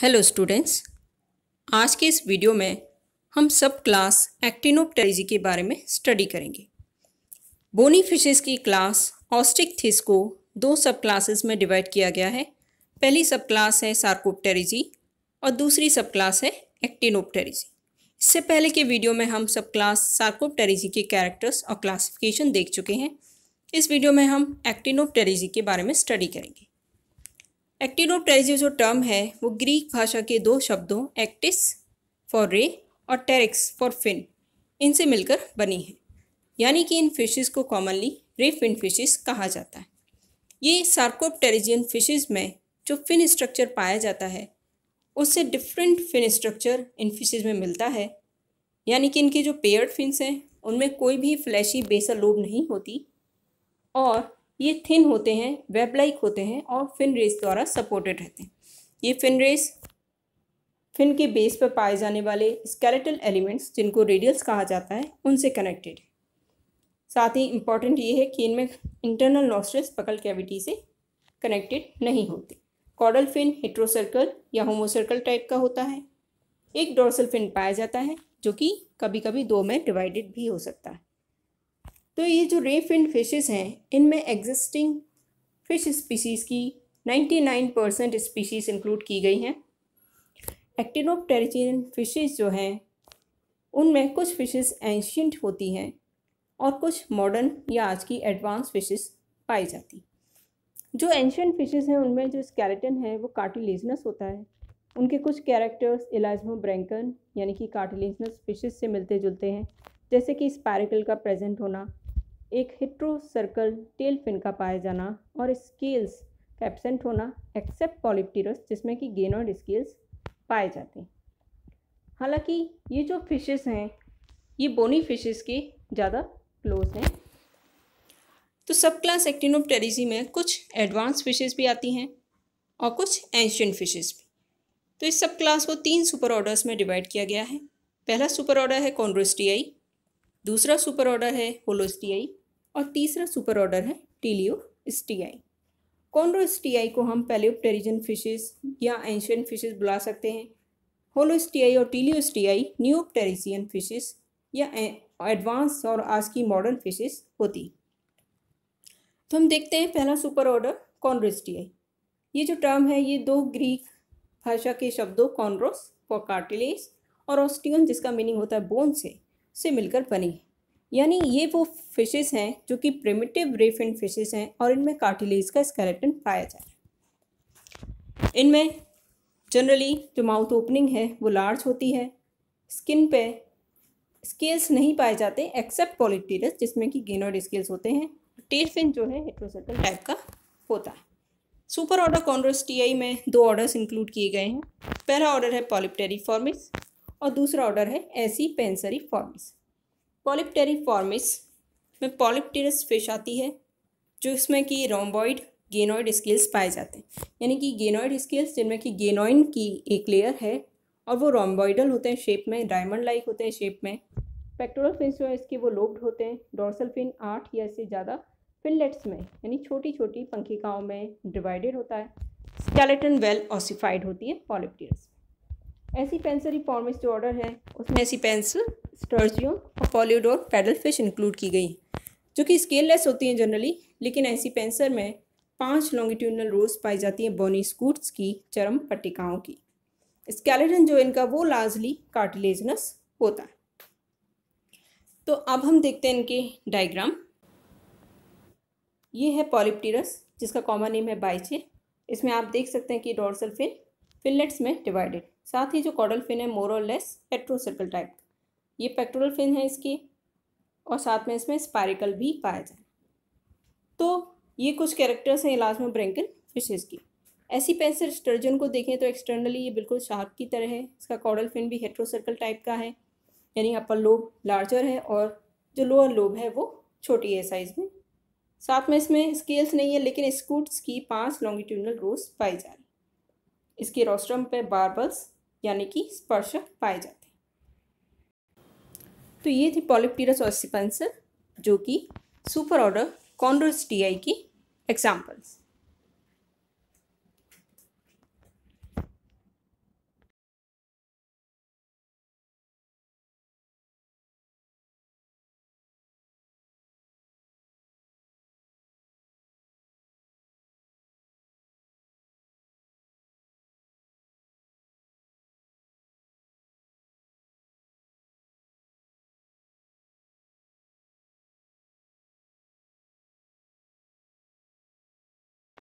hello students आज के इस वीडियो में हम सब क्लास एक्टिनोप्टेरिजी के बारे में स्टडी करेंगे बोनी फिशेस की क्लास ऑस्टिक थिस को दो सब क्लासेस में डिवाइड किया गया है पहली सब क्लास है सार्कोप्टेरिजी और दूसरी सब क्लास है एक्टिनोप्टेरिजी इससे पहले के वीडियो में हम सब क्लास सार्कोप्टेरिजी के कैरेक्टर्स और क्लासिफिकेशन देख चुके हैं इस वीडियो में हम एक्टिनोप्टेरिजी के बारे में स्टडी करेंगे एक्टिनोप्टेरिजी जो टर्म है वो ग्रीक भाषा के दो शब्दों एक्टिस फॉर रे और टेरिक्स फॉर फिन इनसे मिलकर बनी है यानी कि इन फिशेस को कॉमनली रे फिन फिशेस कहा जाता है ये सार्कोप्टेरिजियन फिशेस में जो फिन स्ट्रक्चर पाया जाता है उससे डिफरेंट फिन स्ट्रक्चर इन फिशेस में मिलता है यानी कि इनके जो पेयर्ड फिन्स हैं उनमें कोई भी फ्लैशी बेसल लोब नहीं होती और ये थिन होते हैं वेब लाइक होते हैं और फिन रेस द्वारा सपोर्टेड रहते हैं ये फिन रेस फिन के बेस पर पाए जाने वाले स्केलेटल एलिमेंट्स जिनको रेडियल्स कहा जाता है उनसे कनेक्टेड है साथ ही इम्पॉर्टेंट ये है कि इनमें इंटरनल नॉस्ट्रेस पकल कैविटी से कनेक्टेड नहीं होते कॉडल फिन हेट्रोसर्कल या होमोसर्कल टाइप का होता है एक डोर्सल फिन पाया जाता है जो कि कभी कभी दो में डिवाइडेड भी हो सकता है तो ये जो रे फिन फिशेज़ हैं इनमें एग्जिस्टिंग फिश स्पीसीज़ की 99 परसेंट स्पीसीज़ इंक्लूड की गई हैं टेरिचिन फिशेज जो हैं उनमें कुछ फिशेज एंशियंट होती हैं और कुछ मॉडर्न या आज की एडवांस फिशेज़ पाई जाती जो एंशियंट फिशेज हैं उनमें जो स्केलेटन है वो कार्टिलेजनस होता है उनके कुछ कैरेक्टर्स इलाजमो ब्रैंकन यानी कि कार्टिलेजनस फिशेज से मिलते जुलते हैं जैसे कि स्पैरिकल का प्रेजेंट होना एक हिट्रो सर्कल टेल फिन का पाया जाना और स्केल्स का एबसेंट होना एक्सेप्ट पॉलिप्टीरस जिसमें कि गेनॉइड स्केल्स पाए जाते हैं हालांकि ये जो फिशेस हैं ये बोनी फिशेस के ज़्यादा क्लोज हैं तो सब क्लास टेरिजी में कुछ एडवांस फिशेस भी आती हैं और कुछ एंशियन फिशेस भी तो इस सब क्लास को तीन सुपर ऑर्डर्स में डिवाइड किया गया है पहला सुपर ऑर्डर है कॉन्ड्रोस्टियाई दूसरा सुपर ऑर्डर है होलोस्टीआई और तीसरा सुपर ऑर्डर है टीलियो स्टीआई कॉन्ड्रोस्टीआई को हम पैलियोप्टेरिजन फिशेस या एंशियन फिशेस बुला सकते हैं होलोस्टीआई और टीलियो न्यू न्यूपटेरिसियन फिशेस या एडवांस और आज की मॉडर्न फिशेस होती तो हम देखते हैं पहला सुपर ऑर्डर कॉन्ड्रोस्टीआई ये जो टर्म है ये दो ग्रीक भाषा के शब्दों कॉन्ड्रोस फॉर कार्टिलेज और ऑस्टियन जिसका मीनिंग होता है बोन से से मिलकर बनी यानी ये वो फिशेस हैं जो कि प्रिमिटिव रेफिन फिशेस हैं और इनमें कार्टिलेज का स्केलेटन पाया जाए इनमें जनरली जो माउथ ओपनिंग है वो लार्ज होती है स्किन पे स्केल्स नहीं पाए जाते एक्सेप्ट पॉलिटीरस जिसमें कि गेनोड स्केल्स होते हैं टेल फिन जो है हेट्रोसर्कल टाइप का होता है सुपर ऑर्डर कॉन्ड्रोस्टीआई में दो ऑर्डर्स इंक्लूड किए गए हैं पहला ऑर्डर है पॉलिप्टेरी फॉर्मिस और दूसरा ऑर्डर है ऐसी पेंसरी फॉर्मिस पॉलिप्टेरी फॉर्मिस में पॉलिप्टेरस फिश आती है जो इसमें कि रोम्बॉइड गेनॉइड स्केल्स पाए जाते हैं यानी कि गेनॉइड स्केल्स जिनमें कि गेनोइन की एक लेयर है और वो रोम्बॉइडल होते हैं शेप में डायमंड लाइक होते हैं शेप में पेक्टोरल फिन जो है इसके वो लोब्ड होते हैं डोर्सल फिन आठ या इससे ज़्यादा फिनलेट्स में यानी छोटी छोटी पंखिकाओं में डिवाइडेड होता है स्केलेटन वेल ऑसिफाइड होती है पॉलिप्टियस ऐसी पेंसिल रिफॉर्मिस जो ऑर्डर है उसमें ऐसी पेंसिल स्टर्जियम और फॉलिड और पैडल फिश इंक्लूड की गई जो कि स्केल लेस होती हैं जनरली लेकिन ऐसी पेंसिल में पांच लॉन्गिट्यूनल रोज पाई जाती हैं बोनी स्कूट्स की चरम पट्टिकाओं की स्केलेटन जो इनका वो लार्जली कार्टिलेजनस होता है तो अब हम देखते हैं इनके डायग्राम ये है पॉलिप्टीरस जिसका कॉमन नेम है बाइचे इसमें आप देख सकते हैं कि डोर्सल फिन फिनलेट्स में डिवाइडेड साथ ही जो कॉडल फिन है मोर और लेस पेट्रोसर्कल टाइप ये पेक्टोरल फिन है इसकी और साथ में इसमें स्पायरिकल भी पाया जाए तो ये कुछ कैरेक्टर्स हैं इलाजमो ब्रेंकल फिशेज की ऐसी पेंसर स्टर्जन को देखें तो एक्सटर्नली ये बिल्कुल शार्प की तरह है इसका कॉडल फिन भी हेट्रोसर्कल टाइप का है यानी अपर लोब लार्जर है और जो लोअर लोब है वो छोटी है साइज़ में साथ में इसमें स्केल्स नहीं है लेकिन स्कूट्स की पांच लॉन्गिट्यूडनल रोज पाई जा रही इसके रोस्ट्रम पे बार्बल्स यानी कि स्पर्श पाए जाते हैं तो ये थी पॉलिप्टीरस ऑसिपेंसर जो कि सुपर ऑर्डर टी की एग्जाम्पल्स